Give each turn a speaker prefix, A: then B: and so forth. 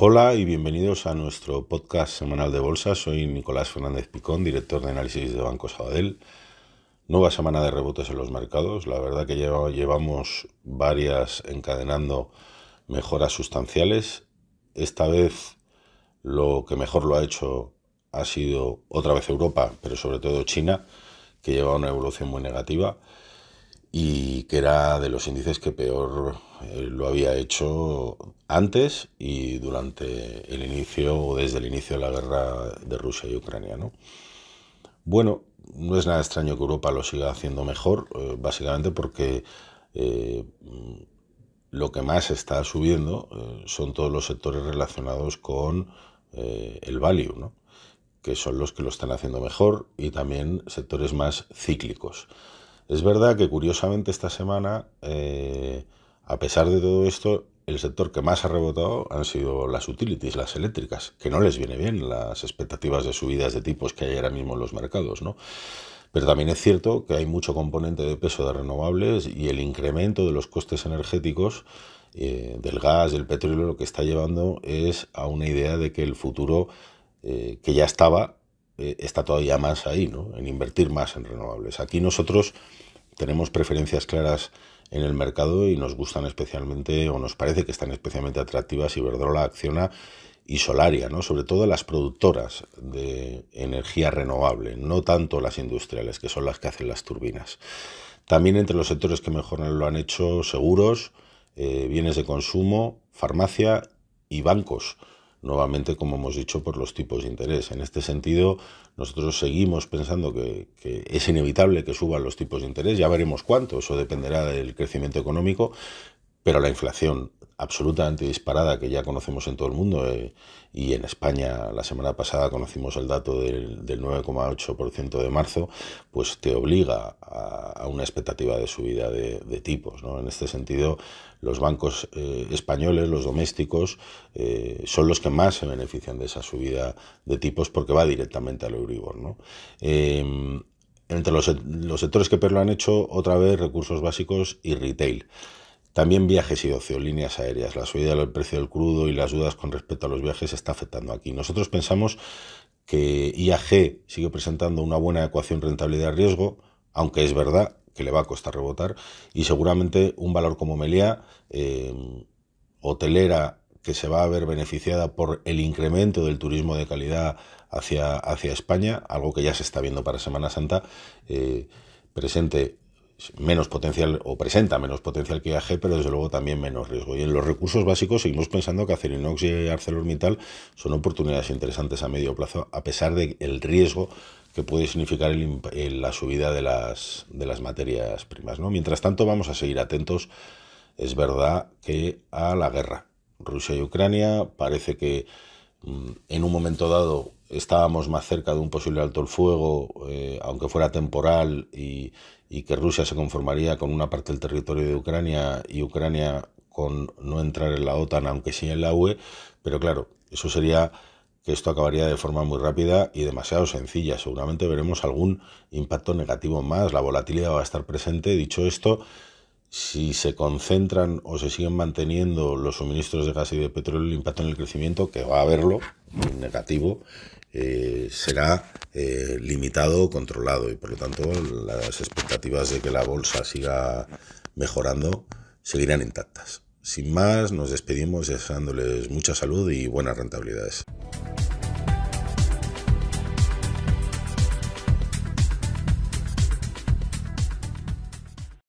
A: Hola y bienvenidos a nuestro podcast semanal de bolsa. Soy Nicolás Fernández Picón, director de análisis de Banco Sabadell. Nueva semana de rebotes en los mercados. La verdad que llevamos varias encadenando mejoras sustanciales. Esta vez lo que mejor lo ha hecho ha sido otra vez Europa, pero sobre todo China, que lleva una evolución muy negativa y que era de los índices que peor eh, lo había hecho antes y durante el inicio o desde el inicio de la guerra de Rusia y Ucrania. ¿no? Bueno, no es nada extraño que Europa lo siga haciendo mejor, eh, básicamente porque eh, lo que más está subiendo son todos los sectores relacionados con el value, ¿no? que son los que lo están haciendo mejor y también sectores más cíclicos. Es verdad que curiosamente esta semana, eh, a pesar de todo esto, el sector que más ha rebotado han sido las utilities, las eléctricas, que no les viene bien las expectativas de subidas de tipos que hay ahora mismo en los mercados, ¿no? Pero también es cierto que hay mucho componente de peso de renovables y el incremento de los costes energéticos eh, del gas, del petróleo, lo que está llevando es a una idea de que el futuro eh, que ya estaba está todavía más ahí, ¿no? En invertir más en renovables. Aquí nosotros tenemos preferencias claras en el mercado y nos gustan especialmente o nos parece que están especialmente atractivas Iberdrola, Acciona y Solaria, ¿no? sobre todo las productoras de energía renovable, no tanto las industriales, que son las que hacen las turbinas. También entre los sectores que mejor lo han hecho, seguros, eh, bienes de consumo, farmacia y bancos nuevamente, como hemos dicho, por los tipos de interés. En este sentido, nosotros seguimos pensando que, es inevitable que suban los tipos de interés, ya veremos cuánto, eso dependerá del crecimiento económico, pero la inflación absolutamente disparada que ya conocemos en todo el mundo eh, y en España la semana pasada conocimos el dato del, 9,8% de marzo, pues te obliga a, una expectativa de subida de, tipos. ¿no? En este sentido, los bancos eh, españoles, los domésticos, eh, son los que más se benefician de esa subida de tipos porque va directamente al Euribor. Em, entre los, sectores que perlo lo han hecho, otra vez recursos básicos y retail. También viajes y ocio, líneas aéreas. La subida del precio del crudo y las dudas con respecto a los viajes está afectando aquí. Nosotros pensamos que IAG sigue presentando una buena ecuación rentabilidad-riesgo, aunque es verdad que le va a costar rebotar, y seguramente un valor como Meliá, em, hotelera que se va a ver beneficiada por el incremento del turismo de calidad hacia, hacia España, algo que ya se está viendo para Semana Santa, eh, presente menos potencial o presenta menos potencial que AG, pero desde luego también menos riesgo. Y en los recursos básicos seguimos pensando que Acerinox y ArcelorMittal son oportunidades interesantes a medio plazo, a pesar del riesgo que puede significar la subida de las, de las materias primas. ¿no? Mientras tanto, vamos a seguir atentos, es verdad, que a la guerra. Rusia y Ucrania parece que mm, en un momento dado estábamos más cerca de un posible alto el fuego, eh, aunque fuera temporal, y, y, que Rusia se conformaría con una parte del territorio de Ucrania y Ucrania con no entrar en la OTAN, aunque sí en la UE, pero claro, eso sería que esto acabaría de forma muy rápida y demasiado sencilla. Seguramente veremos algún impacto negativo más, la volatilidad va a estar presente. Dicho esto, si se concentran o se siguen manteniendo los suministros de gas y de petróleo, el impacto en el crecimiento, que va a haberlo, negativo, eh, será eh, limitado controlado y por lo tanto las expectativas de que la bolsa siga mejorando seguirán intactas. Sin más, nos despedimos deseándoles mucha salud y buenas rentabilidades.